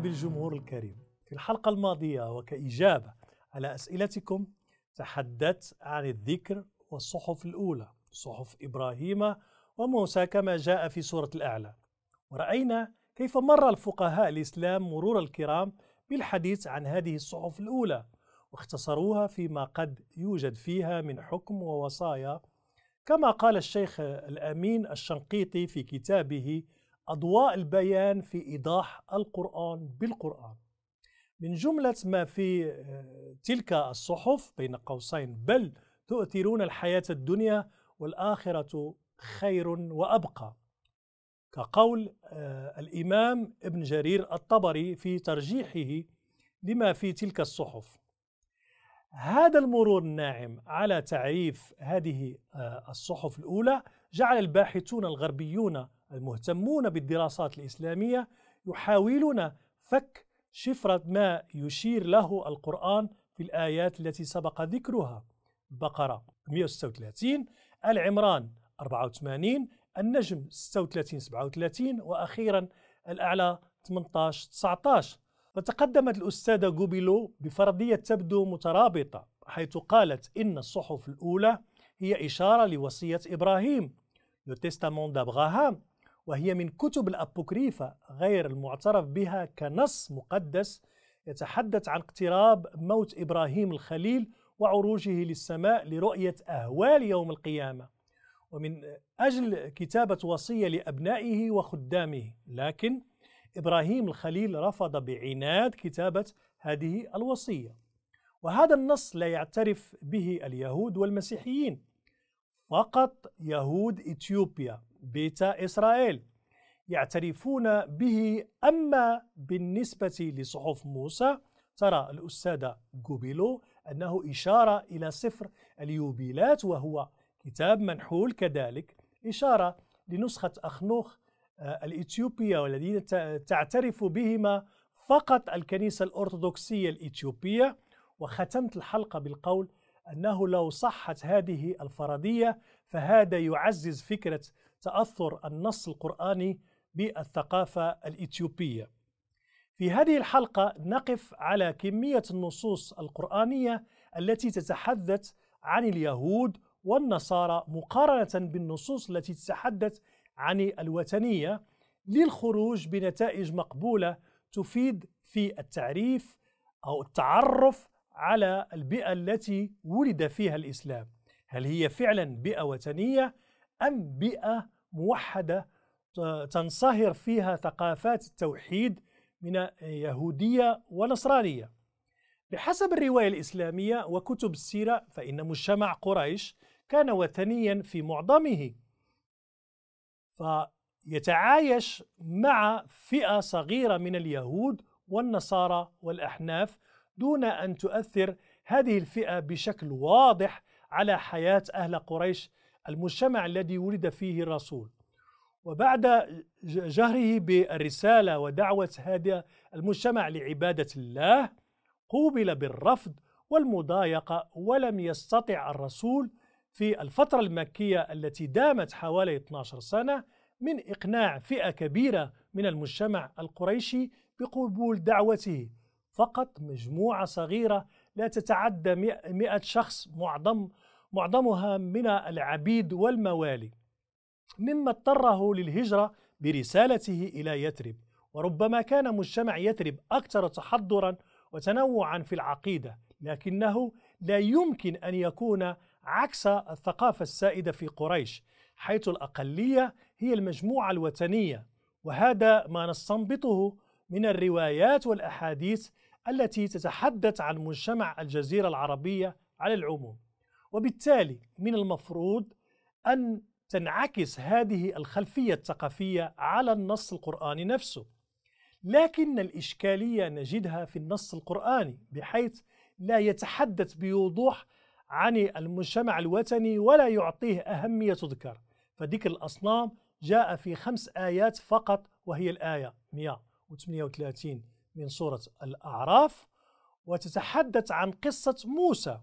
بالجمهور الكريم في الحلقة الماضية وكإجابة على أسئلتكم تحدثت عن الذكر والصحف الأولى صحف إبراهيم وموسى كما جاء في سورة الأعلى ورأينا كيف مر الفقهاء الإسلام مرور الكرام بالحديث عن هذه الصحف الأولى واختصروها فيما قد يوجد فيها من حكم ووصايا كما قال الشيخ الأمين الشنقيطي في كتابه أضواء البيان في إيضاح القرآن بالقرآن من جملة ما في آه، تلك الصحف بين قوسين بل تؤثرون الحياة الدنيا والآخرة خير وأبقى كقول آه، الإمام ابن جرير الطبري في ترجيحه لما في تلك الصحف هذا المرور الناعم على تعريف هذه آه، الصحف الأولى جعل الباحثون الغربيون المهتمون بالدراسات الإسلامية يحاولون فك شفرة ما يشير له القرآن في الآيات التي سبق ذكرها البقرة 136 العمران 84 النجم 36 37 وأخيرا الأعلى 18 19 فتقدمت الأستاذة جوبيلو بفرضية تبدو مترابطة حيث قالت إن الصحف الأولى هي إشارة لوصية إبراهيم لو تستامون d'Abraham وهي من كتب الأبوكريفة غير المعترف بها كنص مقدس يتحدث عن اقتراب موت إبراهيم الخليل وعروجه للسماء لرؤية أهوال يوم القيامة ومن أجل كتابة وصية لأبنائه وخدامه لكن إبراهيم الخليل رفض بعناد كتابة هذه الوصية وهذا النص لا يعترف به اليهود والمسيحيين فقط يهود إثيوبيا بيتا إسرائيل يعترفون به أما بالنسبة لصحف موسى ترى الأستاذة جوبيلو أنه إشارة إلى سفر اليوبيلات وهو كتاب منحول كذلك إشارة لنسخة أخنوخ آه، الإثيوبية والذين تعترف بهما فقط الكنيسة الأرثوذكسية الإثيوبية وختمت الحلقة بالقول أنه لو صحت هذه الفرضية فهذا يعزز فكرة تأثر النص القرآني بالثقافة الإثيوبية. في هذه الحلقة نقف على كمية النصوص القرآنية التي تتحدث عن اليهود والنصارى مقارنة بالنصوص التي تتحدث عن الوثنية للخروج بنتائج مقبولة تفيد في التعريف أو التعرف على البيئة التي ولد فيها الإسلام هل هي فعلا بيئة وثنية أم بيئة موحدة تنصهر فيها ثقافات التوحيد من يهودية ونصرانية بحسب الرواية الإسلامية وكتب السيرة فإن مجتمع قريش كان وثنيا في معظمه فيتعايش مع فئة صغيرة من اليهود والنصارى والأحناف دون أن تؤثر هذه الفئة بشكل واضح على حياة أهل قريش المجتمع الذي ولد فيه الرسول وبعد جهره بالرسالة ودعوة هذا المجتمع لعبادة الله قوبل بالرفض والمضايقة ولم يستطع الرسول في الفترة المكية التي دامت حوالي 12 سنة من إقناع فئة كبيرة من المجتمع القريشي بقبول دعوته فقط مجموعة صغيرة لا تتعدى 100 شخص معظم معظمها من العبيد والموالي مما اضطره للهجرة برسالته إلى يثرب وربما كان مجتمع يثرب أكثر تحضرا وتنوعا في العقيدة لكنه لا يمكن أن يكون عكس الثقافة السائدة في قريش حيث الأقلية هي المجموعة الوثنية وهذا ما نستنبطه من الروايات والأحاديث التي تتحدث عن مجتمع الجزيرة العربية على العموم وبالتالي من المفروض أن تنعكس هذه الخلفية الثقافية على النص القرآني نفسه لكن الإشكالية نجدها في النص القرآني بحيث لا يتحدث بوضوح عن المجتمع الوثني ولا يعطيه أهمية تذكر فذكر الأصنام جاء في خمس آيات فقط وهي الآية 138 من سورة الأعراف وتتحدث عن قصة موسى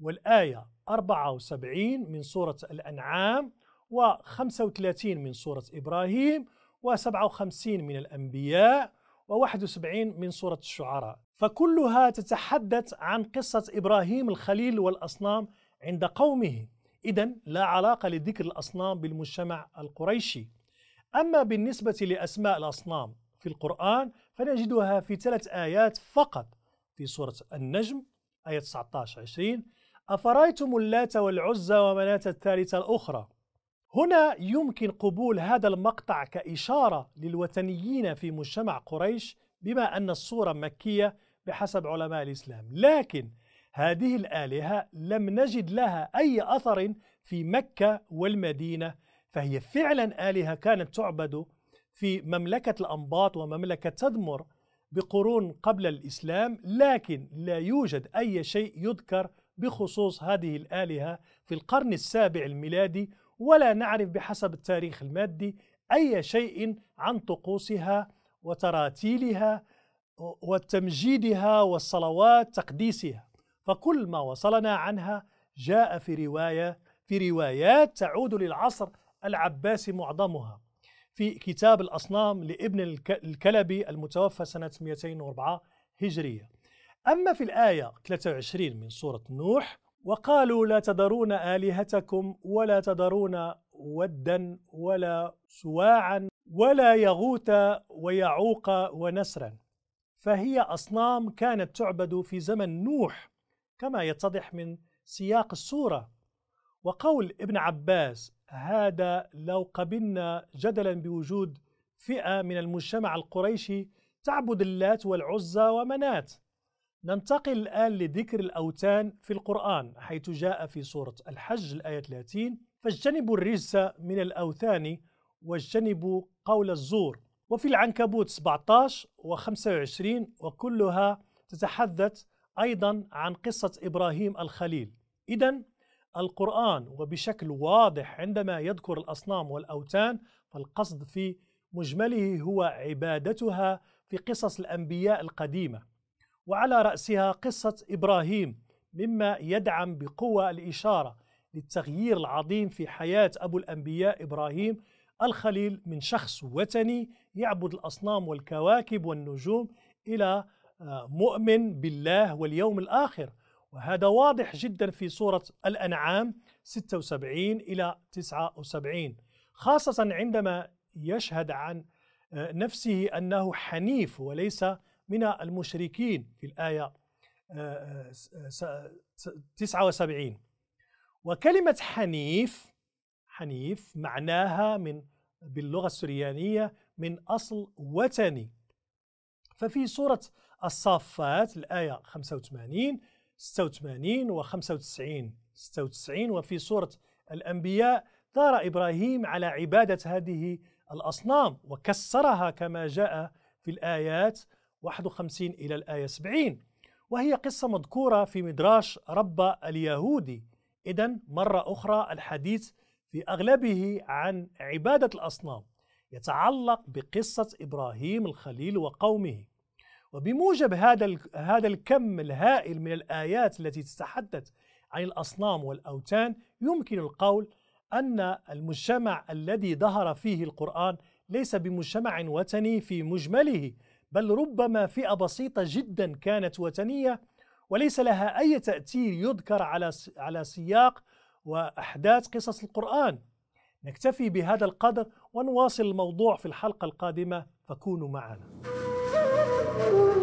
والآية 74 من سورة الأنعام و35 من سورة إبراهيم و57 من الأنبياء و71 من سورة الشعراء فكلها تتحدث عن قصة إبراهيم الخليل والأصنام عند قومه إذا لا علاقة لذكر الأصنام بالمجتمع القريشي أما بالنسبة لأسماء الأصنام في القرآن فنجدها في ثلاث آيات فقط في سورة النجم آية 19 20 أفرأيتم اللات والعزى ومناة الثالثة الأخرى هنا يمكن قبول هذا المقطع كإشارة للوثنيين في مجتمع قريش بما أن الصورة مكية بحسب علماء الإسلام لكن هذه الآلهة لم نجد لها أي أثر في مكة والمدينة فهي فعلا آلهة كانت تعبد في مملكة الأنباط ومملكة تدمر بقرون قبل الإسلام لكن لا يوجد أي شيء يذكر بخصوص هذه الآلهة في القرن السابع الميلادي ولا نعرف بحسب التاريخ المادي أي شيء عن طقوسها وتراتيلها وتمجيدها والصلوات تقديسها فكل ما وصلنا عنها جاء في رواية في روايات تعود للعصر العباسي معظمها في كتاب الأصنام لابن الكلبي المتوفى سنة 204 هجرية أما في الآية 23 من سورة نوح وقالوا لا تذرون آلهتكم ولا تذرون ودا ولا سواعا ولا يغوت ويعوق ونسرا فهي أصنام كانت تعبد في زمن نوح كما يتضح من سياق السورة وقول ابن عباس هذا لو قبلنا جدلا بوجود فئة من المجتمع القريشي تعبد اللات والعزى ومنات ننتقل الآن لذكر الأوتان في القرآن حيث جاء في سورة الحج الآية 30 فاجتنبوا الرجس من الأوثان واجتنبوا قول الزور وفي العنكبوت 17 و25 وكلها تتحدث أيضا عن قصة إبراهيم الخليل إذا القرآن وبشكل واضح عندما يذكر الأصنام والأوتان فالقصد في مجمله هو عبادتها في قصص الأنبياء القديمة وعلى رأسها قصة إبراهيم مما يدعم بقوة الإشارة للتغيير العظيم في حياة أبو الأنبياء إبراهيم الخليل من شخص وثني يعبد الأصنام والكواكب والنجوم إلى آه، مؤمن بالله واليوم الآخر وهذا واضح جدا في سورة الأنعام 76 إلى 79 خاصة عندما يشهد عن آه، نفسه أنه حنيف وليس من المشركين في الآية 79 آه، آه، آه، وكلمة حنيف حنيف معناها من باللغة السريانية من أصل وثني ففي سورة الصافات الآية 85 86 و 95 96 وفي سورة الأنبياء ثار إبراهيم على عبادة هذه الأصنام وكسرها كما جاء في الآيات 51 إلى الآية 70 وهي قصة مذكورة في مدراش رب اليهودي إذا مرة أخرى الحديث في أغلبه عن عبادة الأصنام يتعلق بقصة إبراهيم الخليل وقومه وبموجب هذا هذا الكم الهائل من الآيات التي تتحدث عن الأصنام والأوثان يمكن القول أن المجتمع الذي ظهر فيه القرآن ليس بمجتمع وثني في مجمله بل ربما فئة بسيطة جدا كانت وثنية وليس لها أي تأثير يذكر على على سياق وأحداث قصص القرآن نكتفي بهذا القدر ونواصل الموضوع في الحلقة القادمة فكونوا معنا